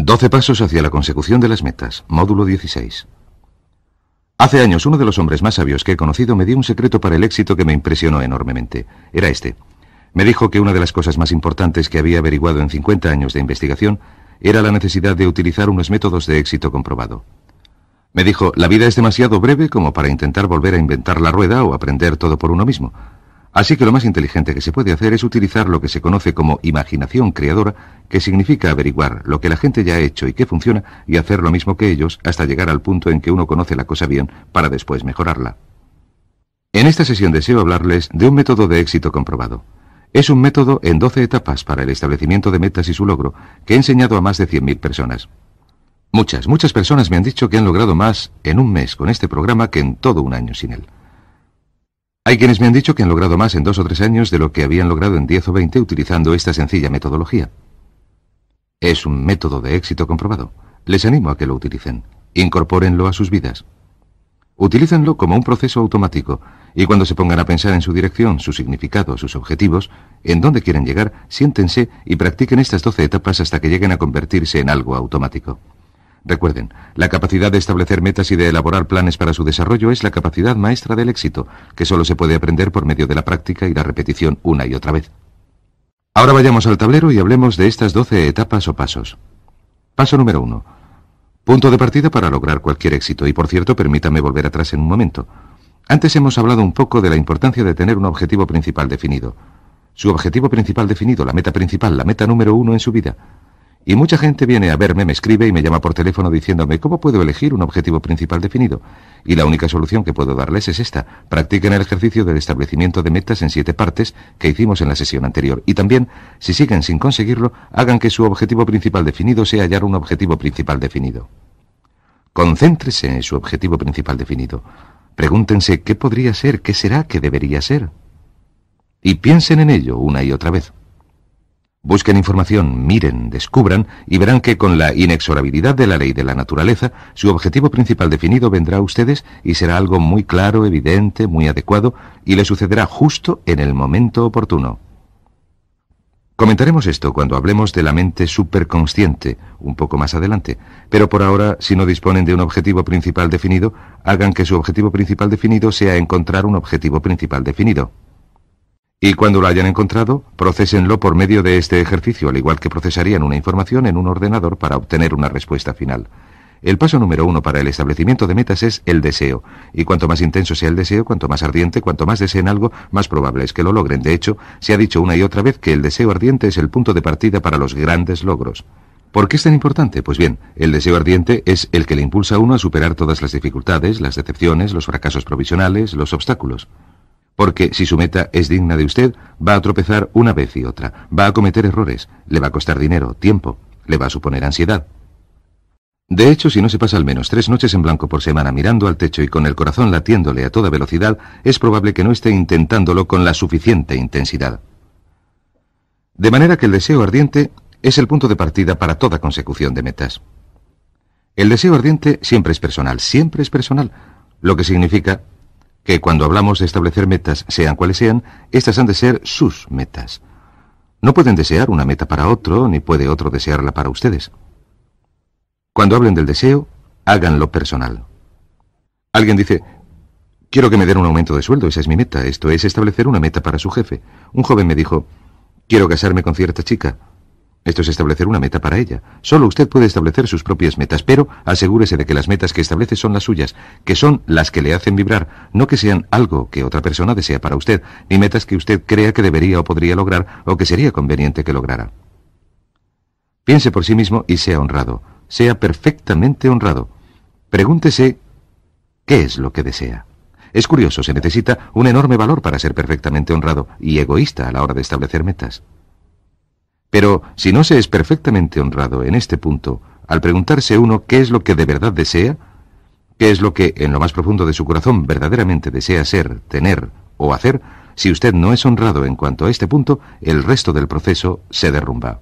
12 pasos hacia la consecución de las metas, módulo 16. Hace años uno de los hombres más sabios que he conocido me dio un secreto para el éxito que me impresionó enormemente. Era este. Me dijo que una de las cosas más importantes que había averiguado en 50 años de investigación era la necesidad de utilizar unos métodos de éxito comprobado. Me dijo, la vida es demasiado breve como para intentar volver a inventar la rueda o aprender todo por uno mismo. Así que lo más inteligente que se puede hacer es utilizar lo que se conoce como imaginación creadora, que significa averiguar lo que la gente ya ha hecho y qué funciona y hacer lo mismo que ellos hasta llegar al punto en que uno conoce la cosa bien para después mejorarla. En esta sesión deseo hablarles de un método de éxito comprobado. Es un método en 12 etapas para el establecimiento de metas y su logro, que he enseñado a más de 100.000 personas. Muchas, muchas personas me han dicho que han logrado más en un mes con este programa que en todo un año sin él. Hay quienes me han dicho que han logrado más en dos o tres años de lo que habían logrado en diez o veinte utilizando esta sencilla metodología. Es un método de éxito comprobado. Les animo a que lo utilicen. Incorpórenlo a sus vidas. Utilícenlo como un proceso automático y cuando se pongan a pensar en su dirección, su significado, sus objetivos, en dónde quieren llegar, siéntense y practiquen estas doce etapas hasta que lleguen a convertirse en algo automático. Recuerden, la capacidad de establecer metas y de elaborar planes para su desarrollo es la capacidad maestra del éxito, que solo se puede aprender por medio de la práctica y la repetición una y otra vez. Ahora vayamos al tablero y hablemos de estas 12 etapas o pasos. Paso número 1. Punto de partida para lograr cualquier éxito. Y por cierto, permítame volver atrás en un momento. Antes hemos hablado un poco de la importancia de tener un objetivo principal definido. Su objetivo principal definido, la meta principal, la meta número uno en su vida. Y mucha gente viene a verme, me escribe y me llama por teléfono diciéndome cómo puedo elegir un objetivo principal definido. Y la única solución que puedo darles es esta. Practiquen el ejercicio del establecimiento de metas en siete partes que hicimos en la sesión anterior. Y también, si siguen sin conseguirlo, hagan que su objetivo principal definido sea hallar un objetivo principal definido. Concéntrese en su objetivo principal definido. Pregúntense qué podría ser, qué será, qué debería ser. Y piensen en ello una y otra vez. Busquen información, miren, descubran y verán que con la inexorabilidad de la ley de la naturaleza, su objetivo principal definido vendrá a ustedes y será algo muy claro, evidente, muy adecuado y le sucederá justo en el momento oportuno. Comentaremos esto cuando hablemos de la mente superconsciente, un poco más adelante, pero por ahora, si no disponen de un objetivo principal definido, hagan que su objetivo principal definido sea encontrar un objetivo principal definido. Y cuando lo hayan encontrado, procesenlo por medio de este ejercicio, al igual que procesarían una información en un ordenador para obtener una respuesta final. El paso número uno para el establecimiento de metas es el deseo, y cuanto más intenso sea el deseo, cuanto más ardiente, cuanto más deseen algo, más probable es que lo logren. De hecho, se ha dicho una y otra vez que el deseo ardiente es el punto de partida para los grandes logros. ¿Por qué es tan importante? Pues bien, el deseo ardiente es el que le impulsa a uno a superar todas las dificultades, las decepciones, los fracasos provisionales, los obstáculos. Porque si su meta es digna de usted, va a tropezar una vez y otra, va a cometer errores, le va a costar dinero, tiempo, le va a suponer ansiedad. De hecho, si no se pasa al menos tres noches en blanco por semana mirando al techo y con el corazón latiéndole a toda velocidad, es probable que no esté intentándolo con la suficiente intensidad. De manera que el deseo ardiente es el punto de partida para toda consecución de metas. El deseo ardiente siempre es personal, siempre es personal, lo que significa que cuando hablamos de establecer metas, sean cuales sean, estas han de ser sus metas. No pueden desear una meta para otro, ni puede otro desearla para ustedes. Cuando hablen del deseo, háganlo personal. Alguien dice, quiero que me den un aumento de sueldo, esa es mi meta, esto es establecer una meta para su jefe. Un joven me dijo, quiero casarme con cierta chica. Esto es establecer una meta para ella. Solo usted puede establecer sus propias metas, pero asegúrese de que las metas que establece son las suyas, que son las que le hacen vibrar, no que sean algo que otra persona desea para usted, ni metas que usted crea que debería o podría lograr o que sería conveniente que lograra. Piense por sí mismo y sea honrado. Sea perfectamente honrado. Pregúntese qué es lo que desea. Es curioso, se necesita un enorme valor para ser perfectamente honrado y egoísta a la hora de establecer metas. Pero si no se es perfectamente honrado en este punto, al preguntarse uno qué es lo que de verdad desea, qué es lo que en lo más profundo de su corazón verdaderamente desea ser, tener o hacer, si usted no es honrado en cuanto a este punto, el resto del proceso se derrumba.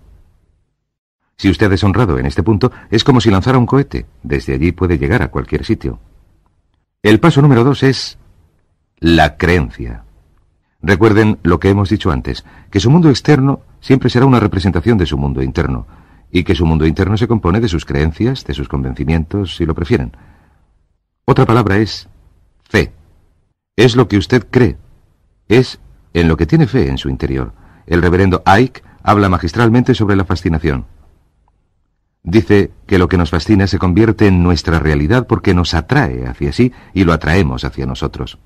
Si usted es honrado en este punto, es como si lanzara un cohete. Desde allí puede llegar a cualquier sitio. El paso número dos es la creencia. Recuerden lo que hemos dicho antes, que su mundo externo siempre será una representación de su mundo interno, y que su mundo interno se compone de sus creencias, de sus convencimientos, si lo prefieren. Otra palabra es fe. Es lo que usted cree. Es en lo que tiene fe en su interior. El reverendo Ike habla magistralmente sobre la fascinación. Dice que lo que nos fascina se convierte en nuestra realidad porque nos atrae hacia sí y lo atraemos hacia nosotros.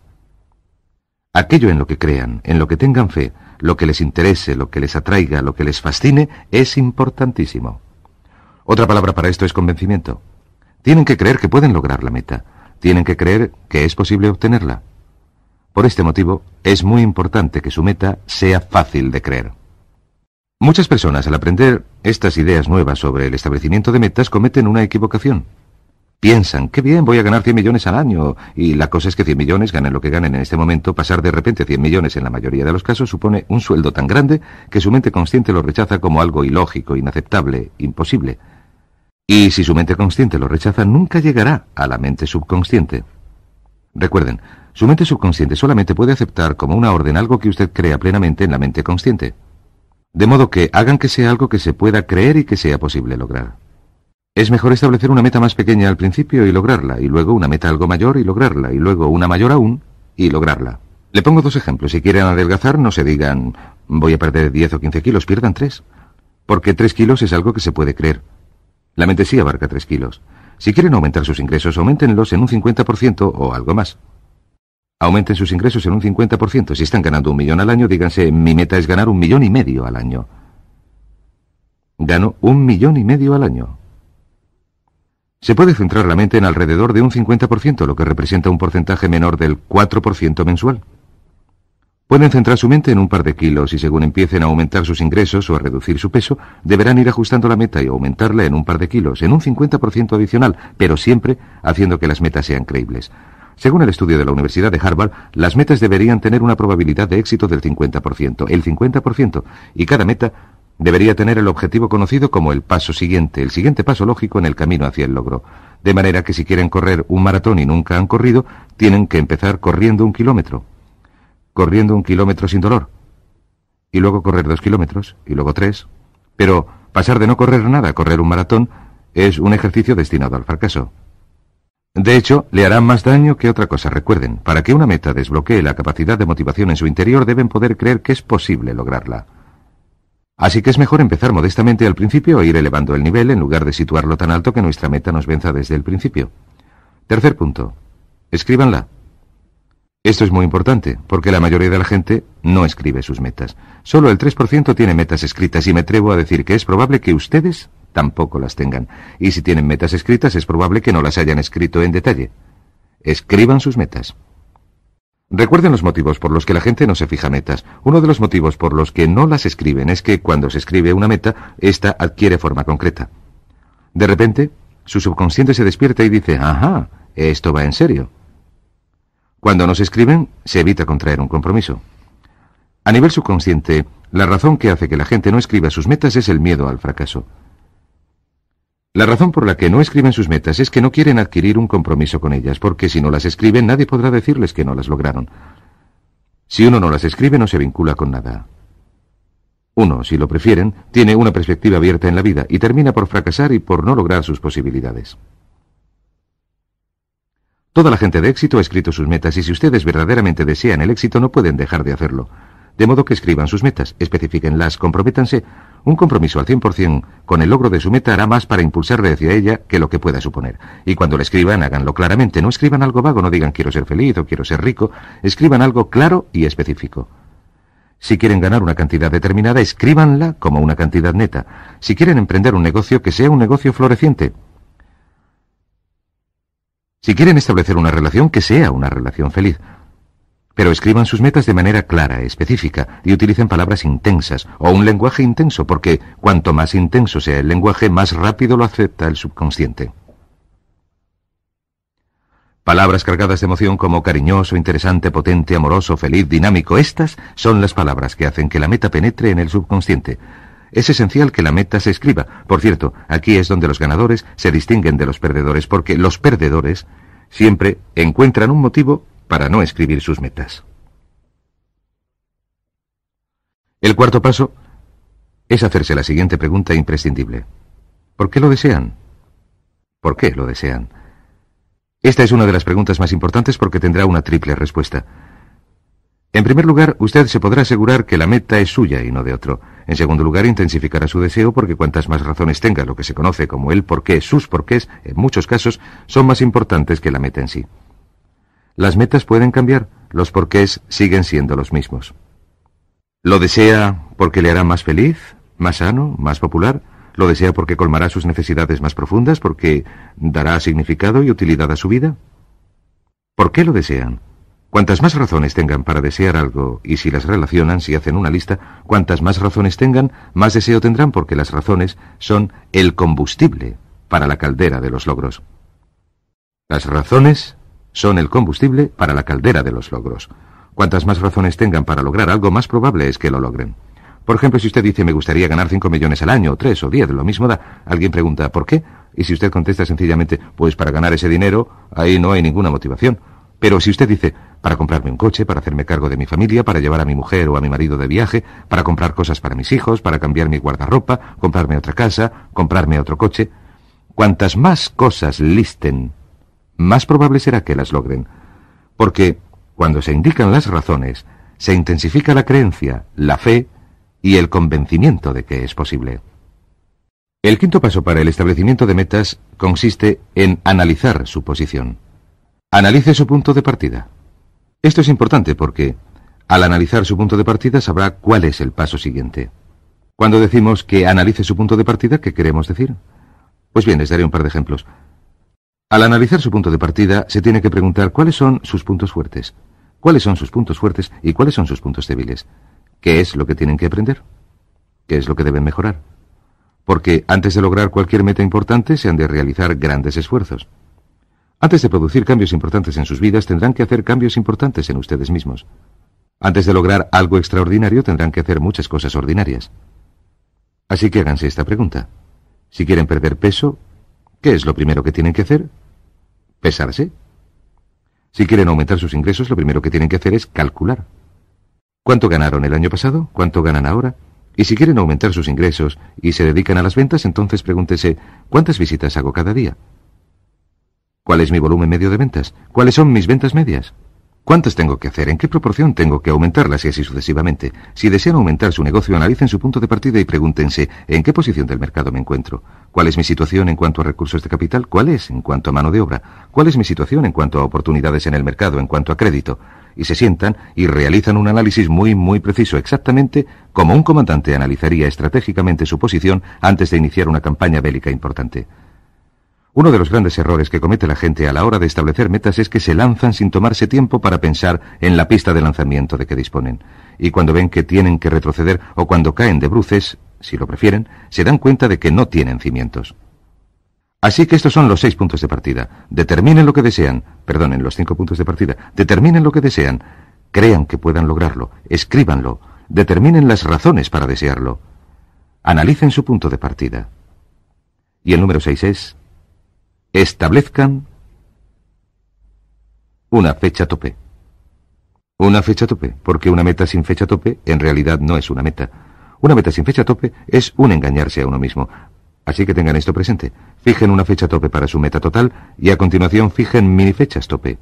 Aquello en lo que crean, en lo que tengan fe, lo que les interese, lo que les atraiga, lo que les fascine, es importantísimo. Otra palabra para esto es convencimiento. Tienen que creer que pueden lograr la meta. Tienen que creer que es posible obtenerla. Por este motivo, es muy importante que su meta sea fácil de creer. Muchas personas al aprender estas ideas nuevas sobre el establecimiento de metas cometen una equivocación. Piensan, qué bien, voy a ganar 100 millones al año. Y la cosa es que 100 millones, ganen lo que ganen en este momento, pasar de repente 100 millones en la mayoría de los casos supone un sueldo tan grande que su mente consciente lo rechaza como algo ilógico, inaceptable, imposible. Y si su mente consciente lo rechaza, nunca llegará a la mente subconsciente. Recuerden, su mente subconsciente solamente puede aceptar como una orden algo que usted crea plenamente en la mente consciente. De modo que hagan que sea algo que se pueda creer y que sea posible lograr. Es mejor establecer una meta más pequeña al principio y lograrla, y luego una meta algo mayor y lograrla, y luego una mayor aún y lograrla. Le pongo dos ejemplos. Si quieren adelgazar, no se digan voy a perder 10 o 15 kilos, pierdan 3. Porque 3 kilos es algo que se puede creer. La mente sí abarca 3 kilos. Si quieren aumentar sus ingresos, aumentenlos en un 50% o algo más. Aumenten sus ingresos en un 50%. Si están ganando un millón al año, díganse, mi meta es ganar un millón y medio al año. Gano un millón y medio al año. Se puede centrar la mente en alrededor de un 50%, lo que representa un porcentaje menor del 4% mensual. Pueden centrar su mente en un par de kilos y según empiecen a aumentar sus ingresos o a reducir su peso, deberán ir ajustando la meta y aumentarla en un par de kilos, en un 50% adicional, pero siempre haciendo que las metas sean creíbles. Según el estudio de la Universidad de Harvard, las metas deberían tener una probabilidad de éxito del 50%, el 50%, y cada meta debería tener el objetivo conocido como el paso siguiente, el siguiente paso lógico en el camino hacia el logro. De manera que si quieren correr un maratón y nunca han corrido, tienen que empezar corriendo un kilómetro. Corriendo un kilómetro sin dolor. Y luego correr dos kilómetros, y luego tres. Pero pasar de no correr nada a correr un maratón es un ejercicio destinado al fracaso. De hecho, le hará más daño que otra cosa. Recuerden, para que una meta desbloquee la capacidad de motivación en su interior deben poder creer que es posible lograrla. Así que es mejor empezar modestamente al principio e ir elevando el nivel en lugar de situarlo tan alto que nuestra meta nos venza desde el principio. Tercer punto. Escríbanla. Esto es muy importante, porque la mayoría de la gente no escribe sus metas. Solo el 3% tiene metas escritas y me atrevo a decir que es probable que ustedes tampoco las tengan. Y si tienen metas escritas es probable que no las hayan escrito en detalle. Escriban sus metas. Recuerden los motivos por los que la gente no se fija metas. Uno de los motivos por los que no las escriben es que cuando se escribe una meta, ésta adquiere forma concreta. De repente, su subconsciente se despierta y dice, ajá, esto va en serio. Cuando no se escriben, se evita contraer un compromiso. A nivel subconsciente, la razón que hace que la gente no escriba sus metas es el miedo al fracaso. La razón por la que no escriben sus metas es que no quieren adquirir un compromiso con ellas, porque si no las escriben nadie podrá decirles que no las lograron. Si uno no las escribe no se vincula con nada. Uno, si lo prefieren, tiene una perspectiva abierta en la vida y termina por fracasar y por no lograr sus posibilidades. Toda la gente de éxito ha escrito sus metas y si ustedes verdaderamente desean el éxito no pueden dejar de hacerlo de modo que escriban sus metas, especifíquenlas, comprométanse. Un compromiso al 100% con el logro de su meta hará más para impulsarle hacia ella que lo que pueda suponer. Y cuando le escriban, háganlo claramente. No escriban algo vago, no digan quiero ser feliz o quiero ser rico. Escriban algo claro y específico. Si quieren ganar una cantidad determinada, escríbanla como una cantidad neta. Si quieren emprender un negocio, que sea un negocio floreciente. Si quieren establecer una relación, que sea una relación feliz. Pero escriban sus metas de manera clara, específica, y utilicen palabras intensas o un lenguaje intenso, porque cuanto más intenso sea el lenguaje, más rápido lo acepta el subconsciente. Palabras cargadas de emoción como cariñoso, interesante, potente, amoroso, feliz, dinámico, estas son las palabras que hacen que la meta penetre en el subconsciente. Es esencial que la meta se escriba. Por cierto, aquí es donde los ganadores se distinguen de los perdedores, porque los perdedores siempre encuentran un motivo para no escribir sus metas. El cuarto paso es hacerse la siguiente pregunta imprescindible. ¿Por qué lo desean? ¿Por qué lo desean? Esta es una de las preguntas más importantes porque tendrá una triple respuesta. En primer lugar, usted se podrá asegurar que la meta es suya y no de otro. En segundo lugar, intensificará su deseo porque cuantas más razones tenga lo que se conoce como el porqué, sus porqués, en muchos casos, son más importantes que la meta en sí. Las metas pueden cambiar, los porqués siguen siendo los mismos. Lo desea porque le hará más feliz, más sano, más popular. Lo desea porque colmará sus necesidades más profundas, porque dará significado y utilidad a su vida. ¿Por qué lo desean? Cuantas más razones tengan para desear algo, y si las relacionan, si hacen una lista, cuantas más razones tengan, más deseo tendrán porque las razones son el combustible para la caldera de los logros. Las razones son el combustible para la caldera de los logros. Cuantas más razones tengan para lograr algo, más probable es que lo logren. Por ejemplo, si usted dice me gustaría ganar 5 millones al año, 3 o 10, lo mismo da, alguien pregunta ¿por qué? Y si usted contesta sencillamente pues para ganar ese dinero, ahí no hay ninguna motivación. Pero si usted dice para comprarme un coche, para hacerme cargo de mi familia, para llevar a mi mujer o a mi marido de viaje, para comprar cosas para mis hijos, para cambiar mi guardarropa, comprarme otra casa, comprarme otro coche, cuantas más cosas listen más probable será que las logren. Porque cuando se indican las razones, se intensifica la creencia, la fe y el convencimiento de que es posible. El quinto paso para el establecimiento de metas consiste en analizar su posición. Analice su punto de partida. Esto es importante porque, al analizar su punto de partida, sabrá cuál es el paso siguiente. Cuando decimos que analice su punto de partida, ¿qué queremos decir? Pues bien, les daré un par de ejemplos. Al analizar su punto de partida, se tiene que preguntar cuáles son sus puntos fuertes, cuáles son sus puntos fuertes y cuáles son sus puntos débiles. ¿Qué es lo que tienen que aprender? ¿Qué es lo que deben mejorar? Porque antes de lograr cualquier meta importante se han de realizar grandes esfuerzos. Antes de producir cambios importantes en sus vidas, tendrán que hacer cambios importantes en ustedes mismos. Antes de lograr algo extraordinario, tendrán que hacer muchas cosas ordinarias. Así que háganse esta pregunta. Si quieren perder peso, ¿qué es lo primero que tienen que hacer? pesarse. Si quieren aumentar sus ingresos, lo primero que tienen que hacer es calcular. ¿Cuánto ganaron el año pasado? ¿Cuánto ganan ahora? Y si quieren aumentar sus ingresos y se dedican a las ventas, entonces pregúntese, ¿cuántas visitas hago cada día? ¿Cuál es mi volumen medio de ventas? ¿Cuáles son mis ventas medias? ¿Cuántas tengo que hacer? ¿En qué proporción tengo que aumentarlas y así sucesivamente? Si desean aumentar su negocio, analicen su punto de partida y pregúntense ¿en qué posición del mercado me encuentro? ¿Cuál es mi situación en cuanto a recursos de capital? ¿Cuál es en cuanto a mano de obra? ¿Cuál es mi situación en cuanto a oportunidades en el mercado, en cuanto a crédito? Y se sientan y realizan un análisis muy, muy preciso, exactamente como un comandante analizaría estratégicamente su posición antes de iniciar una campaña bélica importante. Uno de los grandes errores que comete la gente a la hora de establecer metas es que se lanzan sin tomarse tiempo para pensar en la pista de lanzamiento de que disponen. Y cuando ven que tienen que retroceder o cuando caen de bruces, si lo prefieren, se dan cuenta de que no tienen cimientos. Así que estos son los seis puntos de partida. Determinen lo que desean. Perdonen, los cinco puntos de partida. Determinen lo que desean. Crean que puedan lograrlo. Escríbanlo. Determinen las razones para desearlo. Analicen su punto de partida. Y el número seis es establezcan una fecha tope. Una fecha tope, porque una meta sin fecha tope en realidad no es una meta. Una meta sin fecha tope es un engañarse a uno mismo. Así que tengan esto presente. Fijen una fecha tope para su meta total y a continuación fijen mini fechas tope.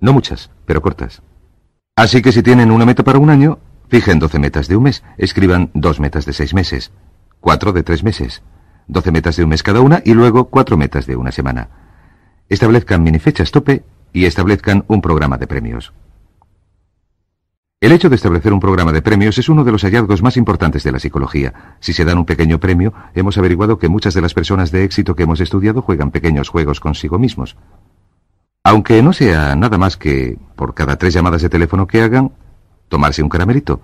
No muchas, pero cortas. Así que si tienen una meta para un año, fijen 12 metas de un mes, escriban dos metas de seis meses, cuatro de tres meses, 12 metas de un mes cada una y luego 4 metas de una semana. Establezcan minifechas tope y establezcan un programa de premios. El hecho de establecer un programa de premios es uno de los hallazgos más importantes de la psicología. Si se dan un pequeño premio, hemos averiguado que muchas de las personas de éxito que hemos estudiado juegan pequeños juegos consigo mismos. Aunque no sea nada más que, por cada tres llamadas de teléfono que hagan, tomarse un caramelito.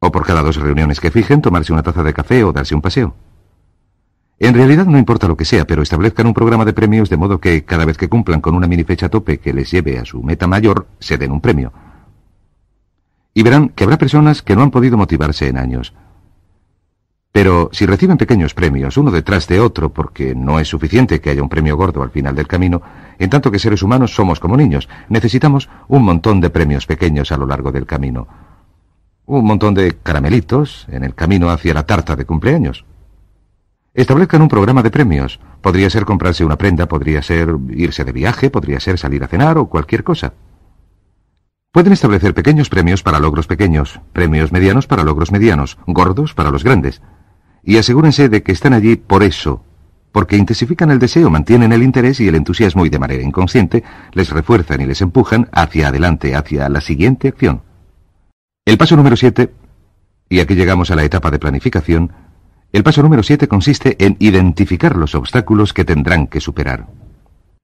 O por cada dos reuniones que fijen, tomarse una taza de café o darse un paseo. En realidad no importa lo que sea, pero establezcan un programa de premios de modo que cada vez que cumplan con una mini fecha tope que les lleve a su meta mayor, se den un premio. Y verán que habrá personas que no han podido motivarse en años. Pero si reciben pequeños premios uno detrás de otro, porque no es suficiente que haya un premio gordo al final del camino, en tanto que seres humanos somos como niños, necesitamos un montón de premios pequeños a lo largo del camino. Un montón de caramelitos en el camino hacia la tarta de cumpleaños. Establezcan un programa de premios. Podría ser comprarse una prenda, podría ser irse de viaje, podría ser salir a cenar o cualquier cosa. Pueden establecer pequeños premios para logros pequeños, premios medianos para logros medianos, gordos para los grandes. Y asegúrense de que están allí por eso, porque intensifican el deseo, mantienen el interés y el entusiasmo y de manera inconsciente les refuerzan y les empujan hacia adelante, hacia la siguiente acción. El paso número 7, y aquí llegamos a la etapa de planificación, el paso número 7 consiste en identificar los obstáculos que tendrán que superar.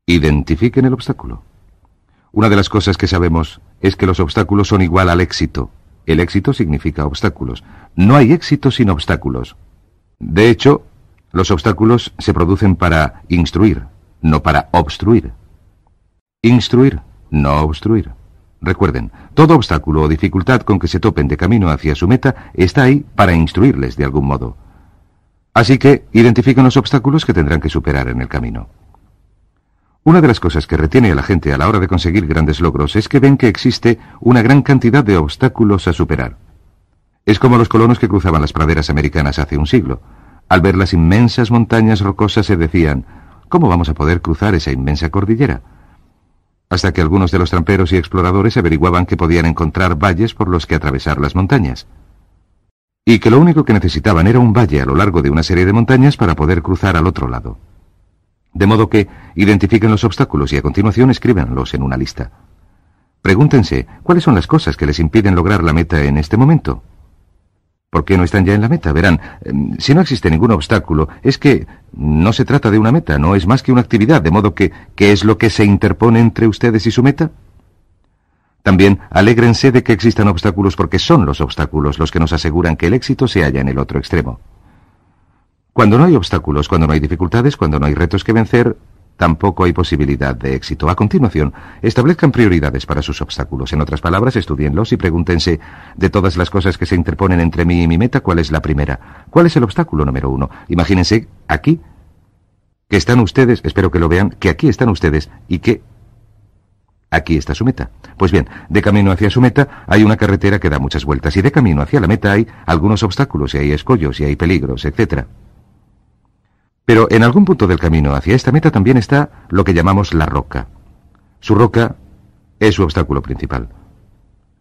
Identifiquen el obstáculo. Una de las cosas que sabemos es que los obstáculos son igual al éxito. El éxito significa obstáculos. No hay éxito sin obstáculos. De hecho, los obstáculos se producen para instruir, no para obstruir. Instruir, no obstruir. Recuerden, todo obstáculo o dificultad con que se topen de camino hacia su meta está ahí para instruirles de algún modo. Así que identifican los obstáculos que tendrán que superar en el camino. Una de las cosas que retiene a la gente a la hora de conseguir grandes logros es que ven que existe una gran cantidad de obstáculos a superar. Es como los colonos que cruzaban las praderas americanas hace un siglo. Al ver las inmensas montañas rocosas se decían, ¿cómo vamos a poder cruzar esa inmensa cordillera? Hasta que algunos de los tramperos y exploradores averiguaban que podían encontrar valles por los que atravesar las montañas y que lo único que necesitaban era un valle a lo largo de una serie de montañas para poder cruzar al otro lado. De modo que identifiquen los obstáculos y a continuación escríbanlos en una lista. Pregúntense, ¿cuáles son las cosas que les impiden lograr la meta en este momento? ¿Por qué no están ya en la meta? Verán, em, si no existe ningún obstáculo, es que no se trata de una meta, no es más que una actividad, de modo que, ¿qué es lo que se interpone entre ustedes y su meta? También alégrense de que existan obstáculos porque son los obstáculos los que nos aseguran que el éxito se halla en el otro extremo. Cuando no hay obstáculos, cuando no hay dificultades, cuando no hay retos que vencer, tampoco hay posibilidad de éxito. A continuación, establezcan prioridades para sus obstáculos. En otras palabras, estudienlos y pregúntense, de todas las cosas que se interponen entre mí y mi meta, ¿cuál es la primera? ¿Cuál es el obstáculo número uno? Imagínense aquí que están ustedes, espero que lo vean, que aquí están ustedes y que Aquí está su meta. Pues bien, de camino hacia su meta hay una carretera que da muchas vueltas y de camino hacia la meta hay algunos obstáculos y hay escollos y hay peligros, etc. Pero en algún punto del camino hacia esta meta también está lo que llamamos la roca. Su roca es su obstáculo principal.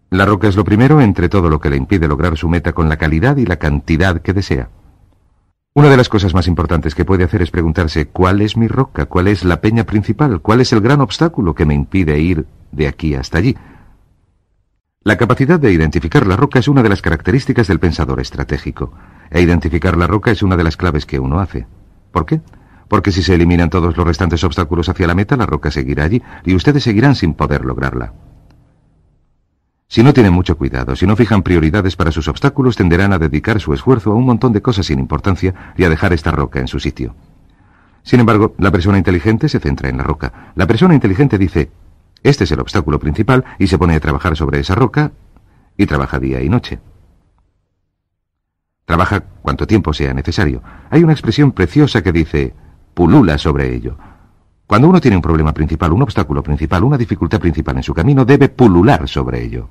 La roca es lo primero entre todo lo que le impide lograr su meta con la calidad y la cantidad que desea. Una de las cosas más importantes que puede hacer es preguntarse cuál es mi roca, cuál es la peña principal, cuál es el gran obstáculo que me impide ir de aquí hasta allí. La capacidad de identificar la roca es una de las características del pensador estratégico, e identificar la roca es una de las claves que uno hace. ¿Por qué? Porque si se eliminan todos los restantes obstáculos hacia la meta, la roca seguirá allí y ustedes seguirán sin poder lograrla. Si no tienen mucho cuidado, si no fijan prioridades para sus obstáculos, tenderán a dedicar su esfuerzo a un montón de cosas sin importancia y a dejar esta roca en su sitio. Sin embargo, la persona inteligente se centra en la roca. La persona inteligente dice, este es el obstáculo principal y se pone a trabajar sobre esa roca y trabaja día y noche. Trabaja cuanto tiempo sea necesario. Hay una expresión preciosa que dice, pulula sobre ello. Cuando uno tiene un problema principal, un obstáculo principal, una dificultad principal en su camino, debe pulular sobre ello.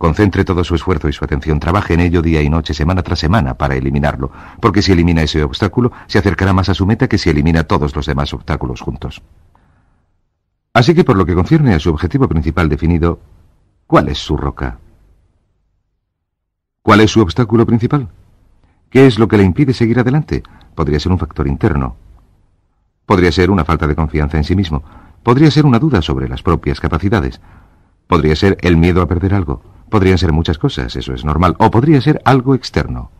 Concentre todo su esfuerzo y su atención, trabaje en ello día y noche, semana tras semana, para eliminarlo, porque si elimina ese obstáculo, se acercará más a su meta que si elimina todos los demás obstáculos juntos. Así que por lo que concierne a su objetivo principal definido, ¿cuál es su roca? ¿Cuál es su obstáculo principal? ¿Qué es lo que le impide seguir adelante? Podría ser un factor interno. Podría ser una falta de confianza en sí mismo. Podría ser una duda sobre las propias capacidades. Podría ser el miedo a perder algo. Podrían ser muchas cosas, eso es normal, o podría ser algo externo.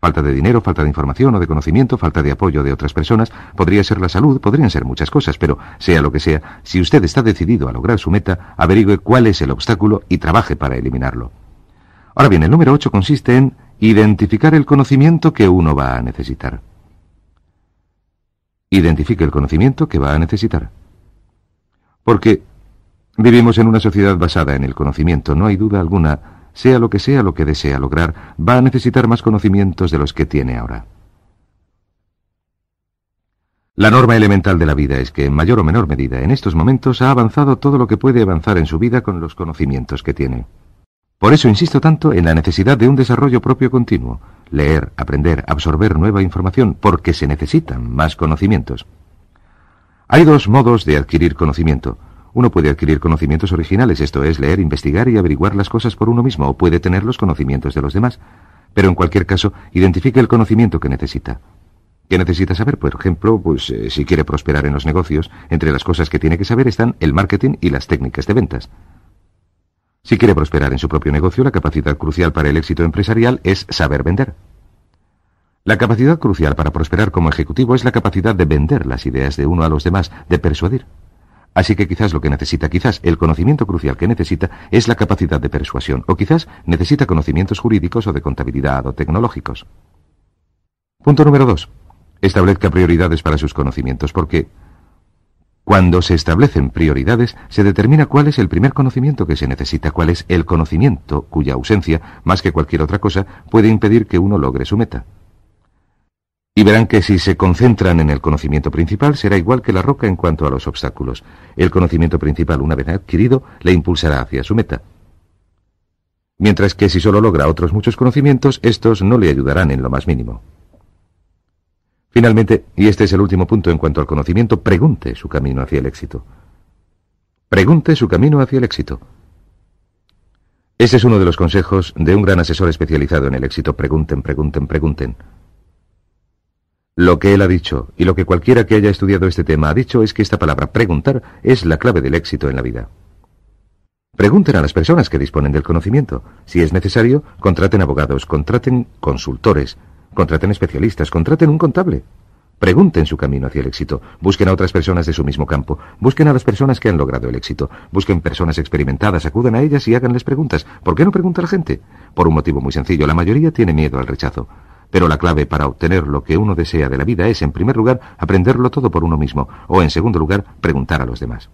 Falta de dinero, falta de información o de conocimiento, falta de apoyo de otras personas, podría ser la salud, podrían ser muchas cosas, pero sea lo que sea, si usted está decidido a lograr su meta, averigüe cuál es el obstáculo y trabaje para eliminarlo. Ahora bien, el número 8 consiste en identificar el conocimiento que uno va a necesitar. Identifique el conocimiento que va a necesitar. Porque Vivimos en una sociedad basada en el conocimiento, no hay duda alguna, sea lo que sea lo que desea lograr, va a necesitar más conocimientos de los que tiene ahora. La norma elemental de la vida es que, en mayor o menor medida, en estos momentos ha avanzado todo lo que puede avanzar en su vida con los conocimientos que tiene. Por eso insisto tanto en la necesidad de un desarrollo propio continuo, leer, aprender, absorber nueva información, porque se necesitan más conocimientos. Hay dos modos de adquirir conocimiento uno puede adquirir conocimientos originales, esto es, leer, investigar y averiguar las cosas por uno mismo, o puede tener los conocimientos de los demás. Pero en cualquier caso, identifique el conocimiento que necesita. ¿Qué necesita saber? Por ejemplo, pues eh, si quiere prosperar en los negocios, entre las cosas que tiene que saber están el marketing y las técnicas de ventas. Si quiere prosperar en su propio negocio, la capacidad crucial para el éxito empresarial es saber vender. La capacidad crucial para prosperar como ejecutivo es la capacidad de vender las ideas de uno a los demás, de persuadir. Así que quizás lo que necesita, quizás el conocimiento crucial que necesita es la capacidad de persuasión, o quizás necesita conocimientos jurídicos o de contabilidad o tecnológicos. Punto número 2. Establezca prioridades para sus conocimientos, porque cuando se establecen prioridades, se determina cuál es el primer conocimiento que se necesita, cuál es el conocimiento cuya ausencia, más que cualquier otra cosa, puede impedir que uno logre su meta. Y verán que si se concentran en el conocimiento principal será igual que la roca en cuanto a los obstáculos. El conocimiento principal, una vez adquirido, le impulsará hacia su meta. Mientras que si solo logra otros muchos conocimientos, estos no le ayudarán en lo más mínimo. Finalmente, y este es el último punto en cuanto al conocimiento, pregunte su camino hacia el éxito. Pregunte su camino hacia el éxito. Ese es uno de los consejos de un gran asesor especializado en el éxito. Pregunten, pregunten, pregunten. Lo que él ha dicho, y lo que cualquiera que haya estudiado este tema ha dicho, es que esta palabra preguntar es la clave del éxito en la vida. Pregunten a las personas que disponen del conocimiento. Si es necesario, contraten abogados, contraten consultores, contraten especialistas, contraten un contable. Pregunten su camino hacia el éxito. Busquen a otras personas de su mismo campo. Busquen a las personas que han logrado el éxito. Busquen personas experimentadas, acudan a ellas y háganles preguntas. ¿Por qué no pregunta la gente? Por un motivo muy sencillo. La mayoría tiene miedo al rechazo. Pero la clave para obtener lo que uno desea de la vida es, en primer lugar, aprenderlo todo por uno mismo, o en segundo lugar, preguntar a los demás.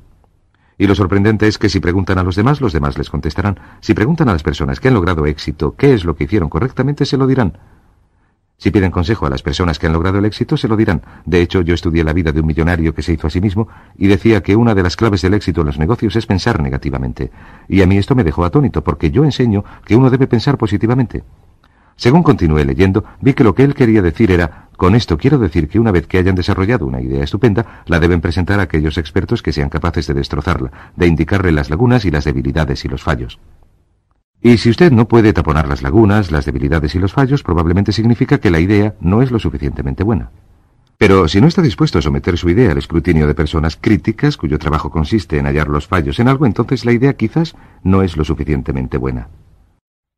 Y lo sorprendente es que si preguntan a los demás, los demás les contestarán. Si preguntan a las personas que han logrado éxito qué es lo que hicieron correctamente, se lo dirán. Si piden consejo a las personas que han logrado el éxito, se lo dirán. De hecho, yo estudié la vida de un millonario que se hizo a sí mismo y decía que una de las claves del éxito en los negocios es pensar negativamente. Y a mí esto me dejó atónito porque yo enseño que uno debe pensar positivamente. Según continué leyendo, vi que lo que él quería decir era, con esto quiero decir que una vez que hayan desarrollado una idea estupenda, la deben presentar a aquellos expertos que sean capaces de destrozarla, de indicarle las lagunas y las debilidades y los fallos. Y si usted no puede taponar las lagunas, las debilidades y los fallos, probablemente significa que la idea no es lo suficientemente buena. Pero si no está dispuesto a someter su idea al escrutinio de personas críticas cuyo trabajo consiste en hallar los fallos en algo, entonces la idea quizás no es lo suficientemente buena.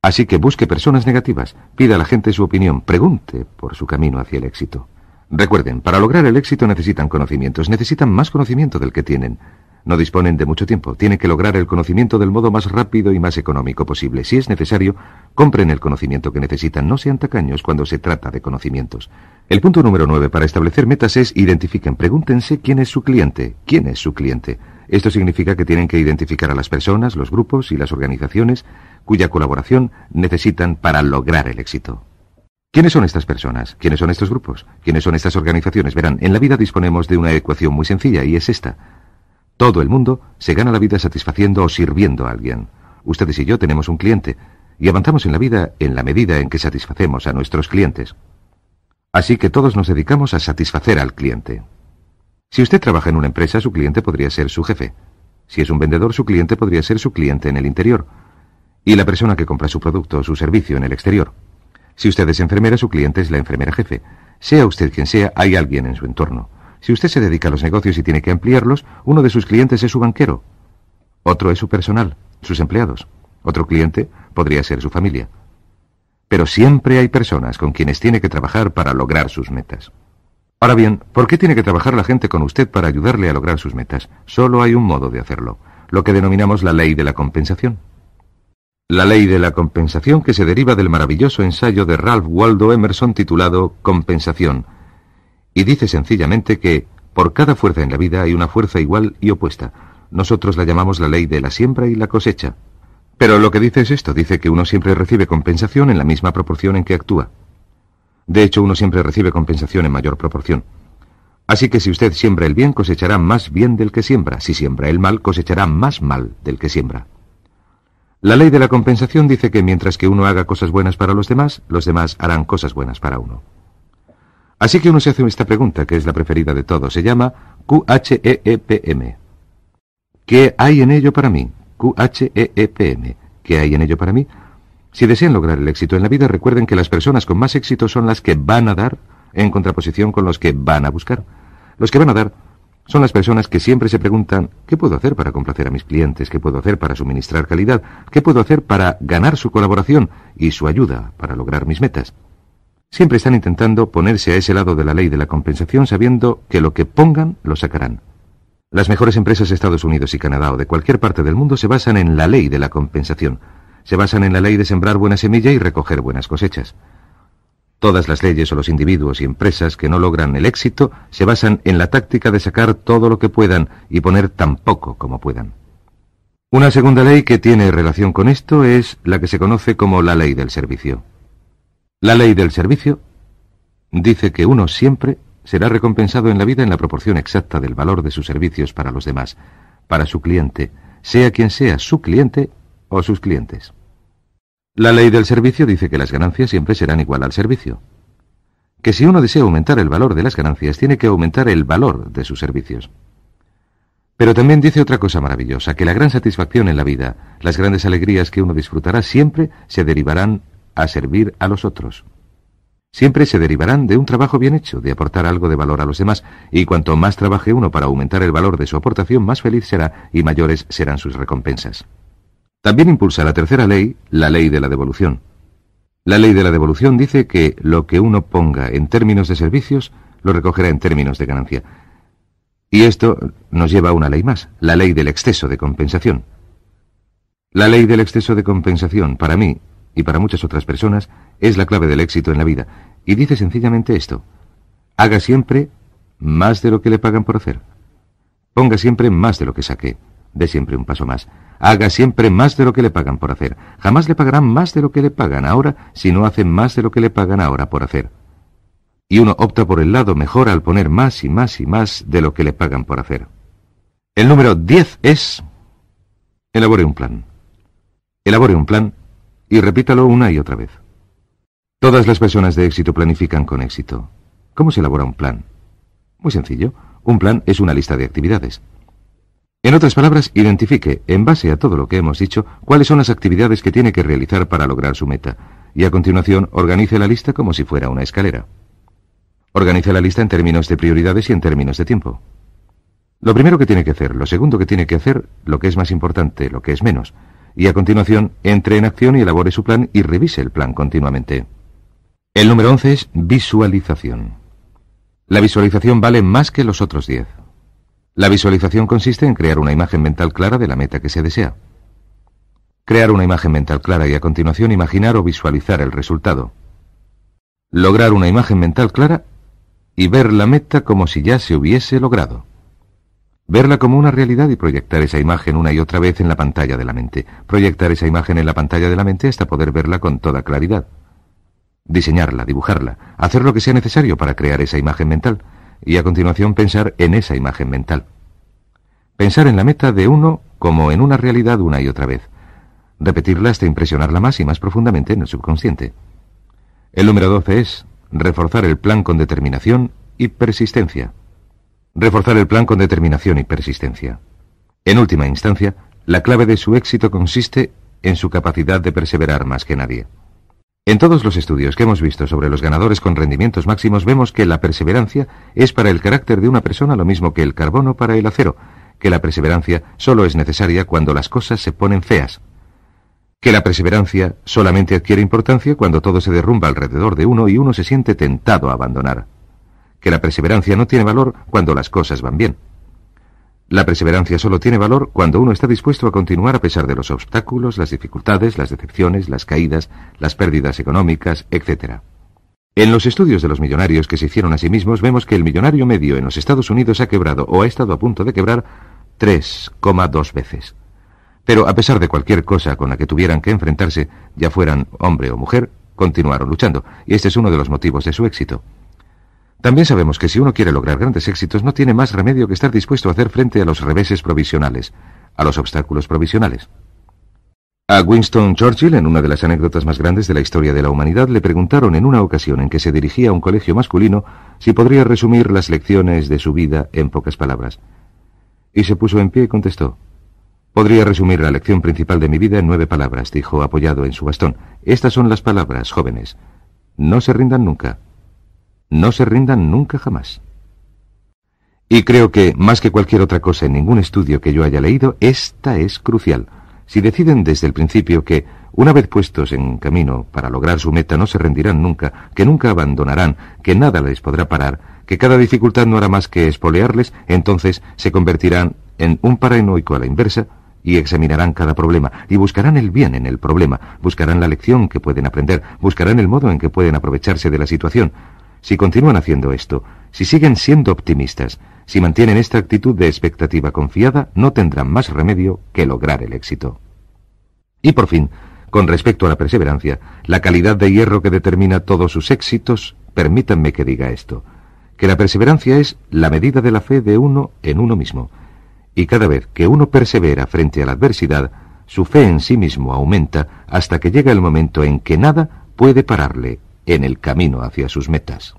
Así que busque personas negativas, pida a la gente su opinión, pregunte por su camino hacia el éxito. Recuerden, para lograr el éxito necesitan conocimientos, necesitan más conocimiento del que tienen. No disponen de mucho tiempo. Tienen que lograr el conocimiento del modo más rápido y más económico posible. Si es necesario, compren el conocimiento que necesitan. No sean tacaños cuando se trata de conocimientos. El punto número 9 para establecer metas es identifiquen, pregúntense quién es su cliente. ¿Quién es su cliente? Esto significa que tienen que identificar a las personas, los grupos y las organizaciones cuya colaboración necesitan para lograr el éxito. ¿Quiénes son estas personas? ¿Quiénes son estos grupos? ¿Quiénes son estas organizaciones? Verán, en la vida disponemos de una ecuación muy sencilla y es esta. Todo el mundo se gana la vida satisfaciendo o sirviendo a alguien. Ustedes y yo tenemos un cliente y avanzamos en la vida en la medida en que satisfacemos a nuestros clientes. Así que todos nos dedicamos a satisfacer al cliente. Si usted trabaja en una empresa, su cliente podría ser su jefe. Si es un vendedor, su cliente podría ser su cliente en el interior. Y la persona que compra su producto o su servicio en el exterior. Si usted es enfermera, su cliente es la enfermera jefe. Sea usted quien sea, hay alguien en su entorno. Si usted se dedica a los negocios y tiene que ampliarlos, uno de sus clientes es su banquero, otro es su personal, sus empleados, otro cliente podría ser su familia. Pero siempre hay personas con quienes tiene que trabajar para lograr sus metas. Ahora bien, ¿por qué tiene que trabajar la gente con usted para ayudarle a lograr sus metas? Solo hay un modo de hacerlo, lo que denominamos la ley de la compensación. La ley de la compensación que se deriva del maravilloso ensayo de Ralph Waldo Emerson titulado Compensación, y dice sencillamente que por cada fuerza en la vida hay una fuerza igual y opuesta. Nosotros la llamamos la ley de la siembra y la cosecha. Pero lo que dice es esto, dice que uno siempre recibe compensación en la misma proporción en que actúa. De hecho, uno siempre recibe compensación en mayor proporción. Así que si usted siembra el bien, cosechará más bien del que siembra. Si siembra el mal, cosechará más mal del que siembra. La ley de la compensación dice que mientras que uno haga cosas buenas para los demás, los demás harán cosas buenas para uno. Así que uno se hace esta pregunta, que es la preferida de todos. Se llama QHEEPM. ¿Qué hay en ello para mí? QHEEPM. ¿Qué hay en ello para mí? Si desean lograr el éxito en la vida, recuerden que las personas con más éxito son las que van a dar, en contraposición con los que van a buscar. Los que van a dar son las personas que siempre se preguntan, ¿qué puedo hacer para complacer a mis clientes? ¿Qué puedo hacer para suministrar calidad? ¿Qué puedo hacer para ganar su colaboración y su ayuda para lograr mis metas? Siempre están intentando ponerse a ese lado de la ley de la compensación sabiendo que lo que pongan lo sacarán. Las mejores empresas de Estados Unidos y Canadá o de cualquier parte del mundo se basan en la ley de la compensación. Se basan en la ley de sembrar buena semilla y recoger buenas cosechas. Todas las leyes o los individuos y empresas que no logran el éxito se basan en la táctica de sacar todo lo que puedan y poner tan poco como puedan. Una segunda ley que tiene relación con esto es la que se conoce como la ley del servicio. La ley del servicio dice que uno siempre será recompensado en la vida en la proporción exacta del valor de sus servicios para los demás, para su cliente, sea quien sea su cliente o sus clientes. La ley del servicio dice que las ganancias siempre serán igual al servicio. Que si uno desea aumentar el valor de las ganancias, tiene que aumentar el valor de sus servicios. Pero también dice otra cosa maravillosa, que la gran satisfacción en la vida, las grandes alegrías que uno disfrutará siempre se derivarán a servir a los otros. Siempre se derivarán de un trabajo bien hecho, de aportar algo de valor a los demás, y cuanto más trabaje uno para aumentar el valor de su aportación, más feliz será y mayores serán sus recompensas. También impulsa la tercera ley, la ley de la devolución. La ley de la devolución dice que lo que uno ponga en términos de servicios lo recogerá en términos de ganancia. Y esto nos lleva a una ley más, la ley del exceso de compensación. La ley del exceso de compensación, para mí, y para muchas otras personas, es la clave del éxito en la vida, y dice sencillamente esto. Haga siempre más de lo que le pagan por hacer. Ponga siempre más de lo que saque. De siempre un paso más. Haga siempre más de lo que le pagan por hacer. Jamás le pagarán más de lo que le pagan ahora si no hacen más de lo que le pagan ahora por hacer. Y uno opta por el lado mejor al poner más y más y más de lo que le pagan por hacer. El número 10 es... Elabore un plan. Elabore un plan y repítalo una y otra vez. Todas las personas de éxito planifican con éxito. ¿Cómo se elabora un plan? Muy sencillo. Un plan es una lista de actividades. En otras palabras, identifique, en base a todo lo que hemos dicho, cuáles son las actividades que tiene que realizar para lograr su meta, y a continuación organice la lista como si fuera una escalera. Organice la lista en términos de prioridades y en términos de tiempo. Lo primero que tiene que hacer, lo segundo que tiene que hacer, lo que es más importante, lo que es menos, y a continuación entre en acción y elabore su plan y revise el plan continuamente. El número 11 es visualización. La visualización vale más que los otros 10. La visualización consiste en crear una imagen mental clara de la meta que se desea. Crear una imagen mental clara y a continuación imaginar o visualizar el resultado. Lograr una imagen mental clara y ver la meta como si ya se hubiese logrado verla como una realidad y proyectar esa imagen una y otra vez en la pantalla de la mente, proyectar esa imagen en la pantalla de la mente hasta poder verla con toda claridad. Diseñarla, dibujarla, hacer lo que sea necesario para crear esa imagen mental y a continuación pensar en esa imagen mental. Pensar en la meta de uno como en una realidad una y otra vez. Repetirla hasta impresionarla más y más profundamente en el subconsciente. El número 12 es reforzar el plan con determinación y persistencia reforzar el plan con determinación y persistencia. En última instancia, la clave de su éxito consiste en su capacidad de perseverar más que nadie. En todos los estudios que hemos visto sobre los ganadores con rendimientos máximos vemos que la perseverancia es para el carácter de una persona lo mismo que el carbono para el acero, que la perseverancia solo es necesaria cuando las cosas se ponen feas, que la perseverancia solamente adquiere importancia cuando todo se derrumba alrededor de uno y uno se siente tentado a abandonar que la perseverancia no tiene valor cuando las cosas van bien. La perseverancia solo tiene valor cuando uno está dispuesto a continuar a pesar de los obstáculos, las dificultades, las decepciones, las caídas, las pérdidas económicas, etc. En los estudios de los millonarios que se hicieron a sí mismos vemos que el millonario medio en los Estados Unidos ha quebrado o ha estado a punto de quebrar 3,2 veces. Pero a pesar de cualquier cosa con la que tuvieran que enfrentarse, ya fueran hombre o mujer, continuaron luchando, y este es uno de los motivos de su éxito. También sabemos que si uno quiere lograr grandes éxitos no tiene más remedio que estar dispuesto a hacer frente a los reveses provisionales, a los obstáculos provisionales. A Winston Churchill, en una de las anécdotas más grandes de la historia de la humanidad, le preguntaron en una ocasión en que se dirigía a un colegio masculino si podría resumir las lecciones de su vida en pocas palabras. Y se puso en pie y contestó. Podría resumir la lección principal de mi vida en nueve palabras, dijo apoyado en su bastón. Estas son las palabras, jóvenes. No se rindan nunca. No se rindan nunca jamás. Y creo que, más que cualquier otra cosa en ningún estudio que yo haya leído, esta es crucial. Si deciden desde el principio que, una vez puestos en camino para lograr su meta, no se rendirán nunca, que nunca abandonarán, que nada les podrá parar, que cada dificultad no hará más que espolearles, entonces se convertirán en un paranoico a la inversa y examinarán cada problema y buscarán el bien en el problema, buscarán la lección que pueden aprender, buscarán el modo en que pueden aprovecharse de la situación, si continúan haciendo esto, si siguen siendo optimistas, si mantienen esta actitud de expectativa confiada, no tendrán más remedio que lograr el éxito. Y por fin, con respecto a la perseverancia, la calidad de hierro que determina todos sus éxitos, permítanme que diga esto, que la perseverancia es la medida de la fe de uno en uno mismo. Y cada vez que uno persevera frente a la adversidad, su fe en sí mismo aumenta hasta que llega el momento en que nada puede pararle en el camino hacia sus metas.